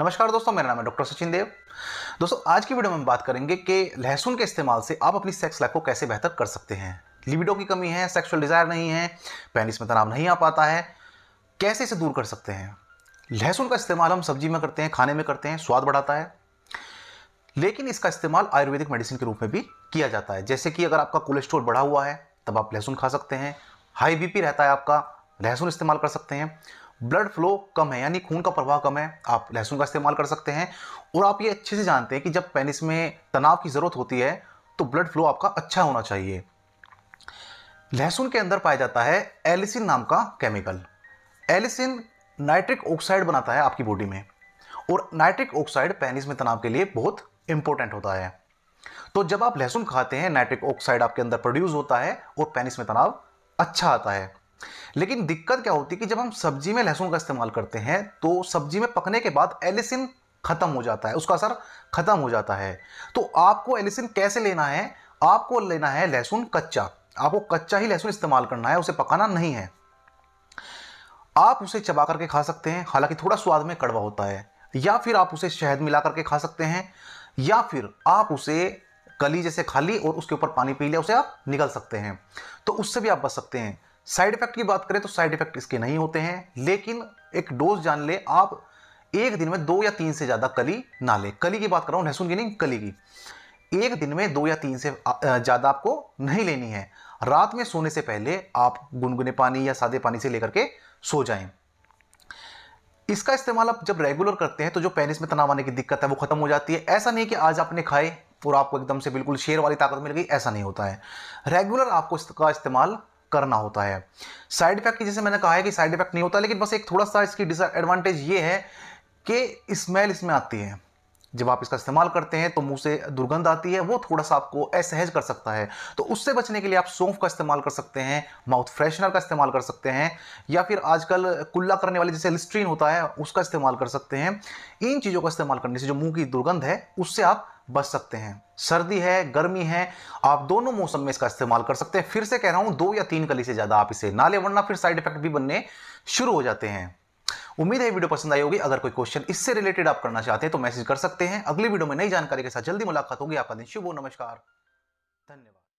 नमस्कार दोस्तों मेरा नाम है डॉक्टर सचिन देव दोस्तों आज की वीडियो में हम बात करेंगे कि लहसुन के इस्तेमाल से आप अपनी सेक्स लाइफ को कैसे बेहतर कर सकते हैं लिबिडो की कमी है सेक्सुअल डिज़ायर नहीं है पैनिस में तनाव नहीं आ पाता है कैसे इसे दूर कर सकते हैं लहसुन का इस्तेमाल हम सब्जी में करते हैं खाने में करते हैं स्वाद बढ़ाता है लेकिन इसका इस्तेमाल आयुर्वेदिक मेडिसिन के रूप में भी किया जाता है जैसे कि अगर आपका कोलेस्ट्रॉल बढ़ा हुआ है तब आप लहसुन खा सकते हैं हाई बीपी रहता है आपका लहसुन इस्तेमाल कर सकते हैं ब्लड फ्लो कम है यानी खून का प्रवाह कम है आप लहसुन का इस्तेमाल कर सकते हैं और आप ये अच्छे से जानते हैं कि जब पेनिस में तनाव की ज़रूरत होती है तो ब्लड फ्लो आपका अच्छा होना चाहिए लहसुन के अंदर पाया जाता है एलिसिन नाम का केमिकल एलिसिन नाइट्रिक ऑक्साइड बनाता है आपकी बॉडी में और नाइट्रिक ऑक्साइड पेनिस में तनाव के लिए बहुत इंपॉर्टेंट होता है तो जब आप लहसुन खाते हैं नाइट्रिक ऑक्साइड आपके अंदर प्रोड्यूस होता है और पेनिस में तनाव अच्छा आता है लेकिन दिक्कत क्या होती है कि जब हम सब्जी में लहसुन का इस्तेमाल करते हैं तो सब्जी में पकने के बाद एलिसिन ख़त्म हो जाता है उसका असर ख़त्म हो जाता है तो आपको एलिसिन कैसे लेना है आपको लेना है लहसुन कच्चा आपको कच्चा ही लहसुन इस्तेमाल करना है उसे पकाना नहीं है आप उसे चबा करके खा सकते हैं हालांकि थोड़ा स्वाद में कड़वा होता है या फिर आप उसे शहद मिला करके खा सकते हैं या फिर आप उसे कली जैसे खा ली और उसके ऊपर पानी पी लिया उसे आप निकल सकते हैं तो उससे भी आप बच सकते हैं साइड इफेक्ट की बात करें तो साइड इफेक्ट इसके नहीं होते हैं लेकिन एक डोज जान ले आप एक दिन में दो या तीन से ज़्यादा कली ना ले कली की बात कर रहा हूं लहसुन की नहीं कली की एक दिन में दो या तीन से ज़्यादा आपको नहीं लेनी है रात में सोने से पहले आप गुनगुने पानी या सादे पानी से लेकर के सो जाएं इसका इस्तेमाल आप जब रेगुलर करते हैं तो जो पेनिस में तनाव आने की दिक्कत है वो खत्म हो जाती है ऐसा नहीं कि आज आपने खाए और आपको एकदम से बिल्कुल शेर वाली ताकत मिल गई ऐसा नहीं होता है रेगुलर आपको इसका इस्तेमाल करना होता है साइड इफेक्ट जैसे मैंने कहा है कि साइड इफेक्ट नहीं होता लेकिन बस एक थोड़ा सा इसकी डिसएडवांटेज ये है कि स्मेल इसमें आती है जब आप इसका इस्तेमाल करते हैं तो मुंह से दुर्गंध आती है वो थोड़ा सा आपको असहज कर सकता है तो उससे बचने के लिए आप सौंफ का इस्तेमाल कर सकते हैं माउथ फ्रेशनर का इस्तेमाल कर सकते हैं या फिर आजकल कुल्ला करने वाले जैसे लिस्ट्रीन होता है उसका इस्तेमाल कर सकते हैं इन चीज़ों का इस्तेमाल करने से जो मुंह की दुर्गंध है उससे आप बच सकते हैं सर्दी है गर्मी है आप दोनों मौसम में इसका इस्तेमाल कर सकते हैं फिर से कह रहा हूं दो या तीन कली से ज़्यादा आप इसे ना ले वरना फिर साइड इफेक्ट भी बनने शुरू हो जाते हैं उम्मीद है वीडियो पसंद आई होगी अगर कोई क्वेश्चन इससे रिलेटेड आप करना चाहते हैं तो मैसेज कर सकते हैं अगली वीडियो में नई जानकारी के साथ जल्दी मुलाकात होगी आपका दिन शुभ हो नमस्कार धन्यवाद